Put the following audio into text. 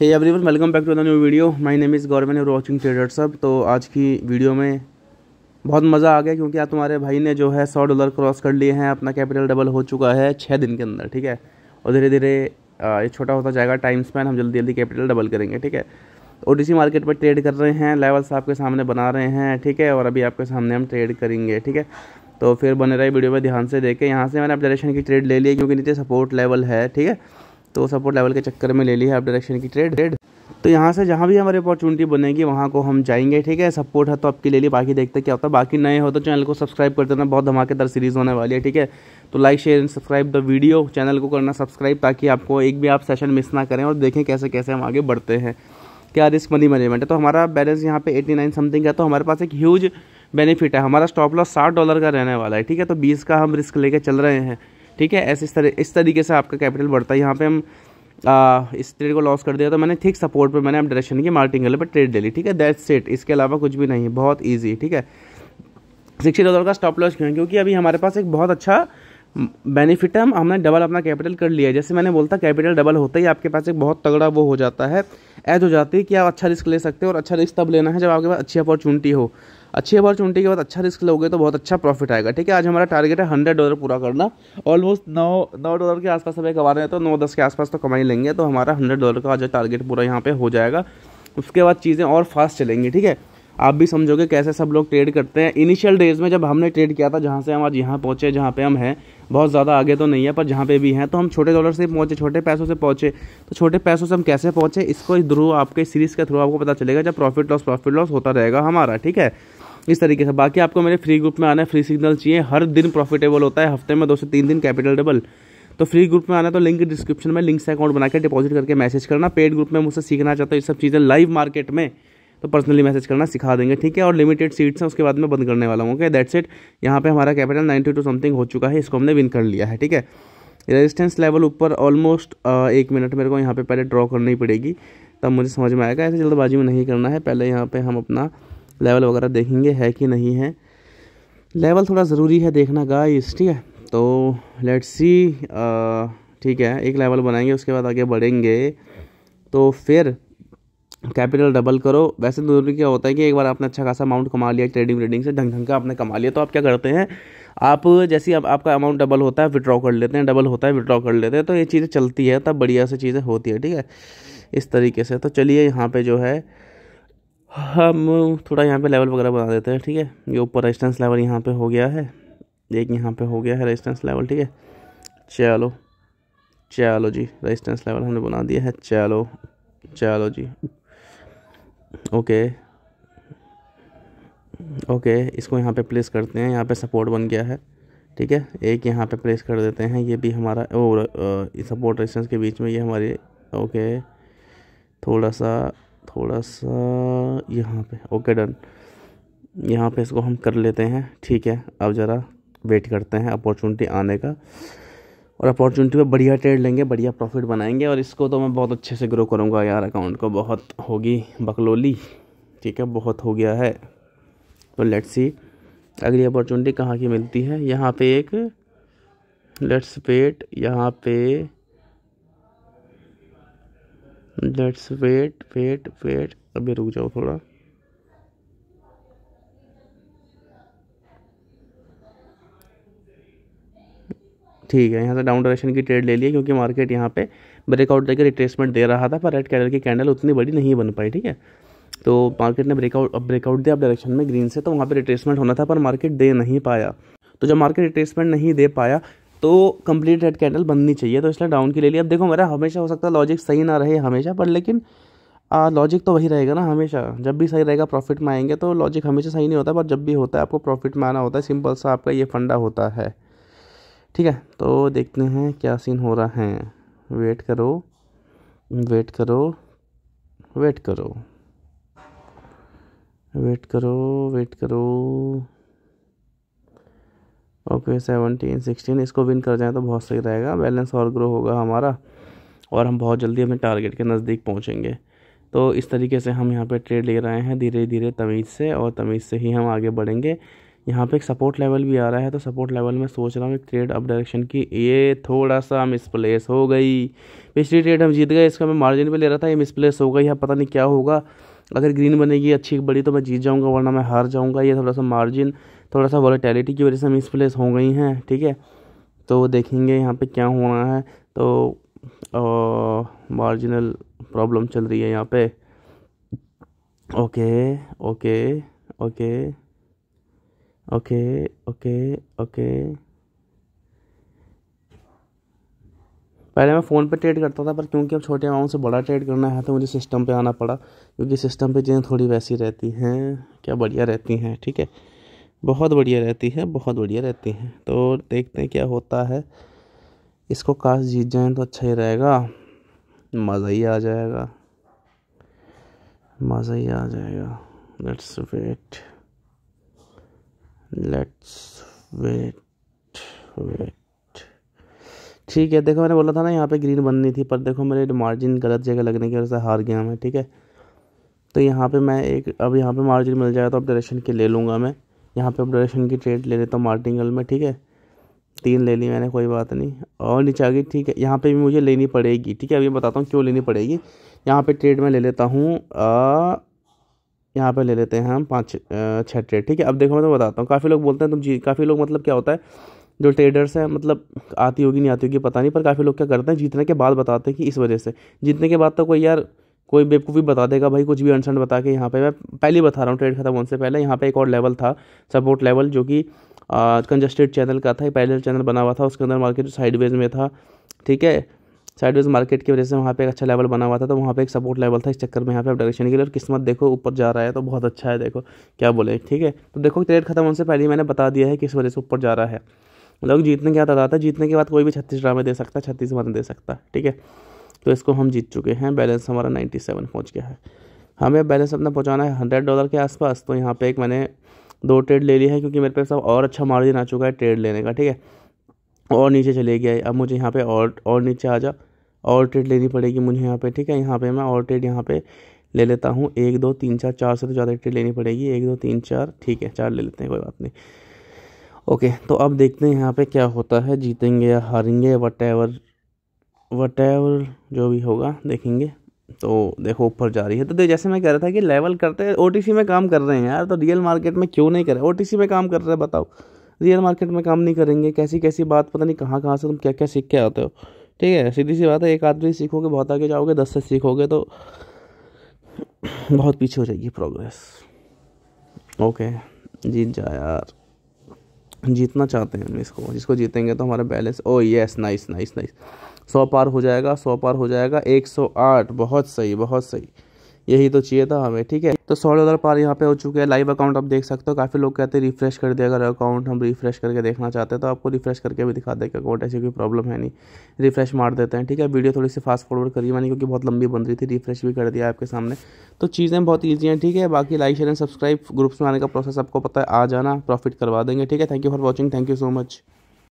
hey everyone welcome back to the new video my name is Gaurav और watching trader सब तो आज की वीडियो में बहुत मज़ा आ गया क्योंकि आज तुम्हारे भाई ने जो है सौ डॉलर क्रॉस कर लिए हैं अपना कैपिटल डबल हो चुका है छः दिन के अंदर ठीक है और धीरे धीरे ये छोटा होता जाएगा टाइम स्पेंड हम जल्दी जल्दी कैपिटल डबल करेंगे ठीक है ओ मार्केट पर ट्रेड कर रहे हैं लेवल्स आपके सामने बना रहे हैं ठीक है और अभी आपके सामने हम ट्रेड करेंगे ठीक है तो फिर बने रही वीडियो में ध्यान से देखें यहाँ से मैंने अपडेशन की ट्रेड ले ली क्योंकि नीचे सपोर्ट लेवल है ठीक है तो सपोर्ट लेवल के चक्कर में ले ली है आप डायरेक्शन की ट्रेड ट्रेड तो यहाँ से जहाँ भी हमारी अपॉर्चुनिटी बनेगी वहाँ को हम जाएंगे ठीक है सपोर्ट है तो आपके ले लिए बाकी देखते क्या होता है बाकी नए हो तो चैनल को सब्सक्राइब कर देना बहुत धमाकेदार सीरीज़ होने वाली है ठीक है तो like share and subscribe the video channel को करना सब्सक्राइब ताकि आपको एक भी आप सेशन मिस ना करें और देखें कैसे कैसे हम आगे बढ़ते हैं क्या रिस्क मनी मैनेजमेंट है तो हमारा बैलेंस यहाँ पे 89 समथिंग है तो हमारे पास एक ह्यूज बेनिफिट है हमारा स्टॉप लॉस साठ डॉलर का रहने वाला है ठीक है तो बीस का हम रिस्क लेके चल रहे हैं ठीक है ऐसे इस तरह इस तरीके से आपका कैपिटल बढ़ता है यहाँ पे हम आ, इस ट्रेड को लॉस कर दिया तो मैंने ठीक सपोर्ट पे मैंने अब डायरेक्शन की मार्टिंग पर ट्रेड ले ली ठीक है दैट सेट इसके अलावा कुछ भी नहीं है बहुत ईजी ठीक है सिक्सटी डॉलर का स्टॉप लॉस क्यों क्योंकि अभी हमारे पास एक बहुत अच्छा बेनिफिट है हमने डबल अपना कैपिटल कर लिया जैसे मैंने बोलता कैपिटल डबल होता ही आपके पास एक बहुत तगड़ा वो हो जाता है ऐज हो जाती है कि आप अच्छा रिस्क ले सकते हो और अच्छा रिस्क तब लेना है जब आपके पास अच्छी अपॉर्चुनिटी हो अच्छी अपॉर्चुनिटी के बाद अच्छा रिस्क लोगे तो बहुत अच्छा प्रॉफिट आएगा ठीक है आज हमारा टारगेट है हंड्रेड डॉलर पूरा करना ऑलमोस्ट नौ नौ डॉलर के आसपास हमें कमा रहे हैं तो नौ दस के आसपास तो कमाई लेंगे तो हमारा हंड्रेड डॉलर का आज टारगेट पूरा यहाँ पर हो जाएगा उसके बाद चीज़ें और फास्ट चलेंगी ठीक है आप भी समझोगे कैसे सब लोग ट्रेड करते हैं इनिशियल डेज़ में जब हमने ट्रेड किया था जहाँ से हम आज यहाँ पहुँचे जहाँ पे हम हैं बहुत ज़्यादा आगे तो नहीं है पर जहाँ पे भी हैं तो हम छोटे डॉलर से पहुँचे छोटे पैसों से पहुँचे तो छोटे पैसों से हम कैसे पहुँचे इसको थ्रू आपके सीरीज़ के थ्रू आपको पता चलेगा जब प्रॉफिट लॉस प्रॉफिट लॉस होता रहेगा हमारा ठीक है इस तरीके से बाकी आपको मेरे फ्री ग्रुप में आना है फ्री सिग्नल चाहिए हर दिन प्रॉफिटेबल होता है हफ्ते में दो से तीन दिन कैपिटल डबल तो फ्री ग्रुप में आना तो लिंक डिस्क्रिप्शन में लिंक से अकाउंट बनाकर डिपॉजिट करके मैसेज करना पेड ग्रुप में मुझसे सीखना चाहता हूँ ये सब चीज़ें लाइव मार्केट में तो पर्सनली मैसेज करना सिखा देंगे ठीक है और लिमिटेड सीट्स हैं उसके बाद मैं बंद करने वाला हूँ ओके दैट्स इट यहाँ पे हमारा कैपिटल टू समथिंग हो चुका है इसको हमने विन कर लिया है ठीक है रेजिस्टेंस लेवल ऊपर ऑलमोस्ट एक मिनट मेरे को यहाँ पे पहले ड्रॉ करनी पड़ेगी तब मुझे समझ में आएगा ऐसे जल्दबाजी में नहीं करना है पहले यहाँ पे हम अपना लेवल वगैरह देखेंगे है कि नहीं है लेवल थोड़ा ज़रूरी है देखना इस ठीक है तो लेट्स सी ठीक है एक लेवल बनाएंगे उसके बाद आगे बढ़ेंगे तो फिर कैपिटल डबल करो वैसे दोनों तो क्या होता है कि एक बार आपने अच्छा खासा अमाउंट कमा लिया ट्रेडिंग ट्रेडिंग से ढंग ढंग का आपने कमा लिया तो आप क्या करते हैं आप जैसे आप, आपका अमाउंट डबल होता है विड्रॉ कर लेते हैं डबल होता है विड्रॉ कर लेते हैं तो ये चीज़ें चलती है तब बढ़िया से चीज़ें होती है ठीक है इस तरीके से तो चलिए यहाँ पर जो है हम थोड़ा यहाँ पे लेवल वगैरह बना देते हैं ठीक है ये ऊपर रेजिस्टेंस लेवल यहाँ पे हो गया है एक यहाँ पे हो गया है रेजिस्टेंस लेवल ठीक है चलो चलो जी रेजिस्टेंस लेवल हमने बना दिया है चलो चलो जी ओके ओके इसको यहाँ पे प्लेस करते हैं यहाँ पे सपोर्ट बन गया है ठीक है एक यहाँ पे प्लेस कर देते हैं ये भी हमारा और सपोर्ट रेजिस्टेंस के बीच में ये हमारी ओके थोड़ा सा थोड़ा सा यहाँ पे ओके डन यहाँ पे इसको हम कर लेते हैं ठीक है अब ज़रा वेट करते हैं अपॉर्चुनिटी आने का और अपॉर्चुनिटी पे बढ़िया ट्रेड लेंगे बढ़िया प्रॉफिट बनाएंगे और इसको तो मैं बहुत अच्छे से ग्रो करूँगा यार अकाउंट को बहुत होगी बकलोली ठीक है बहुत हो गया है तो लेट्स सी अगली अपॉर्चुनिटी कहाँ की मिलती है यहाँ पे एक लेट्स वेट यहाँ पे लेट्स वेट वेट वेट अभी रुक जाओ थोड़ा ठीक है यहाँ से डाउन डायरेक्शन की ट्रेड ले लिया क्योंकि मार्केट यहाँ पे ब्रेकआउट देकर रिट्रेसमेंट दे रहा था पर रेड कैंडल की कैंडल उतनी बड़ी नहीं बन पाई ठीक है तो मार्केट ने ब्रेकआउट अब ब्रेकआउट दिया अब डायरेक्शन में ग्रीन से तो वहाँ पर रिट्रेसमेंट होना था पर मार्केट दे नहीं पाया तो जब मार्केट रिट्रेसमेंट नहीं दे पाया तो कंप्लीट रेड कैंडल बननी चाहिए तो इसलिए डाउन की ले लिया अब देखो मेरा हमेशा हो सकता है लॉजिक सही ना रहे हमेशा पर लेकिन लॉजिक तो वही रहेगा ना हमेशा जब भी सही रहेगा प्रॉफिट में आएंगे तो लॉजिक हमेशा सही नहीं होता पर जब भी होता है आपको प्रॉफिट में आना होता है सिंपल सा आपका ये फंडा होता है ठीक है तो देखते हैं क्या सीन हो रहा है वेट करो वेट करो वेट करो वेट करो वेट करो ओके सेवनटीन सिक्सटीन इसको विन कर जाए तो बहुत सही रहेगा बैलेंस और ग्रो होगा हमारा और हम बहुत जल्दी अपने टारगेट के नज़दीक पहुँचेंगे तो इस तरीके से हम यहाँ पे ट्रेड ले रहे हैं धीरे धीरे तमीज़ से और तमीज़ से ही हम आगे बढ़ेंगे यहाँ पे एक सपोर्ट लेवल भी आ रहा है तो सपोर्ट लेवल में सोच रहा हूँ एक ट्रेड अप डायरेक्शन की ये थोड़ा सा मिसप्लेस हो गई पिछली ट्रेड हम जीत गए इसका मैं मार्जिन पे ले रहा था ये मिसप्लेस हो गई है पता नहीं क्या होगा अगर ग्रीन बनेगी अच्छी बड़ी तो मैं जीत जाऊँगा वरना मैं हार जाऊँगा ये थोड़ा सा मार्जिन थोड़ा सा वॉलेटैलिटी की वजह से मिसप्लेस हो गई हैं ठीक है तो देखेंगे यहाँ पे क्या होना है तो मार्जिनल प्रॉब्लम चल रही है यहाँ पे okay okay okay okay okay okay पहले मैं फ़ोन पे ट्रेड करता था पर क्योंकि अब छोटे अमाउंट से बड़ा ट्रेड करना है तो मुझे सिस्टम पे आना पड़ा क्योंकि सिस्टम पे चीज़ें थोड़ी वैसी रहती हैं क्या बढ़िया रहती हैं ठीक है बहुत बढ़िया रहती है बहुत बढ़िया रहती हैं तो देखते हैं क्या होता है इसको काश जीत जाए तो अच्छा ही रहेगा मज़ा ही आ जाएगा मज़ा ही आ जाएगा let's wait let's wait wait ठीक है देखो मैंने बोला था ना यहाँ पे ग्रीन बननी थी पर देखो मेरे मार्जिन गलत जगह लगने की वजह से हार गया मैं ठीक है तो यहाँ पे मैं एक अब यहाँ पे मार्जिन मिल जाएगा तो अब डायरेक्शन के ले लूँगा मैं यहाँ पे ऑपरेशन की ट्रेड ले लेता हूँ मार्टिंगल में ठीक है तीन ले ली मैंने कोई बात नहीं और नीचे आ गई ठीक है यहाँ पे भी मुझे लेनी पड़ेगी ठीक है अभी बताता हूँ क्यों लेनी पड़ेगी यहाँ पे ट्रेड में ले लेता हूँ यहाँ पे ले लेते हैं हम पाँच छः ट्रेड ठीक है अब देखो मैं तो बताता हूँ काफ़ी लोग बोलते हैं तुम जी काफ़ी लोग मतलब क्या होता है जो ट्रेडर्स हैं मतलब आती होगी नहीं आती होगी पता नहीं पर काफ़ी लोग क्या करते हैं जीतने के बाद बताते हैं कि इस वजह से जीतने के बाद तो कोई यार कोई बेवकूफ़ी बता देगा भाई कुछ भी अनसन बता के यहाँ पे मैं पहले बता रहा हूँ ट्रेड खत्म होने से पहले यहाँ पे एक और लेवल था सपोर्ट लेवल जो कि कंजस्टेड चैनल का था पहले चैनल बना हुआ था उसके अंदर मार्केट साइडवेज में था ठीक है साइडवेज मार्केट की वजह से वहाँ पे एक अच्छा लेवल बना हुआ था तो वहाँ पे एक सपोर्ट लेवल था इस चक्कर में यहाँ पे डायरेक्शन के लिए और किस्मत देखो ऊपर जा रहा है तो बहुत अच्छा है देखो क्या बोले ठीक है तो देखो ट्रेड खत्म होने से पहले मैंने बता दिया है किस वजह से ऊपर जा रहा है लोग जीतने के बाद आता जीतने के बाद कोई भी छत्तीस ड्रामे दे सकता है छत्तीस मारने दे सकता है ठीक है तो इसको हम जीत चुके हैं बैलेंस हमारा नाइन्टी सेवन पहुँच गया है हमें बैलेंस अपना पहुँचाना है हंड्रेड डॉलर के आसपास तो यहाँ पर एक मैंने दो ट्रेड ले लिया है क्योंकि मेरे पास अब और अच्छा मार्जिन आ चुका है ट्रेड लेने का ठीक है और नीचे चले गया है अब मुझे यहाँ पर और और नीचे आ जा और ट्रेड लेनी पड़ेगी मुझे यहाँ पर ठीक है यहाँ पर मैं और ट्रेड यहाँ पर ले लेता हूँ एक दो तीन चार चार से तो ज़्यादा ट्रेड लेनी पड़ेगी एक दो तीन चार ठीक है चार ले लेते हैं कोई बात नहीं ओके तो अब देखते हैं यहाँ पे क्या होता है जीतेंगे या हारेंगे वट एवर वट जो भी होगा देखेंगे तो देखो ऊपर जा रही है तो जैसे मैं कह रहा था कि लेवल करते हैं ओ में काम कर रहे हैं यार तो रियल मार्केट में क्यों नहीं कर रहे ओ में काम कर रहे हैं बताओ रियल मार्केट में काम नहीं करेंगे कैसी कैसी बात पता नहीं कहाँ कहाँ से तुम क्या क्या सीख के आते हो ठीक है सीधी सी बात है एक आदमी सीखोगे बहुत आगे जाओगे दस से सीखोगे तो बहुत पीछे हो जाएगी प्रोग्रेस ओके जीत जा यार जीतना चाहते हैं हम इसको जिसको जीतेंगे तो हमारा balance oh yes nice nice nice सौ पार हो जाएगा सौ पार हो जाएगा एक सौ आठ बहुत सही बहुत सही यही तो चाहिए था हमें ठीक है तो सौ डॉलर पार यहाँ पे हो चुके हैं लाइव अकाउंट आप देख सकते हो काफ़ी लोग कहते हैं रिफ्रेश कर दिया अगर अकाउंट हम रिफ्रेश करके देखना चाहते हैं तो आपको रिफ्रेश करके भी दिखा देगा अकाउंट ऐसी कोई प्रॉब्लम है नहीं रिफ्रेश मार देते हैं ठीक है वीडियो थोड़ी सी फास्ट फॉरवर्ड करिए मैंने क्योंकि बहुत लंबी बन रही थी रिफ्रेश भी कर दिया आपके सामने तो चीज़ें बहुत ईजी हैं ठीक है बाकी like share and subscribe groups में आने का प्रोसेस आपको पता है आ जाना प्रॉफिट करवा देंगे ठीक है thank you for watching thank you so much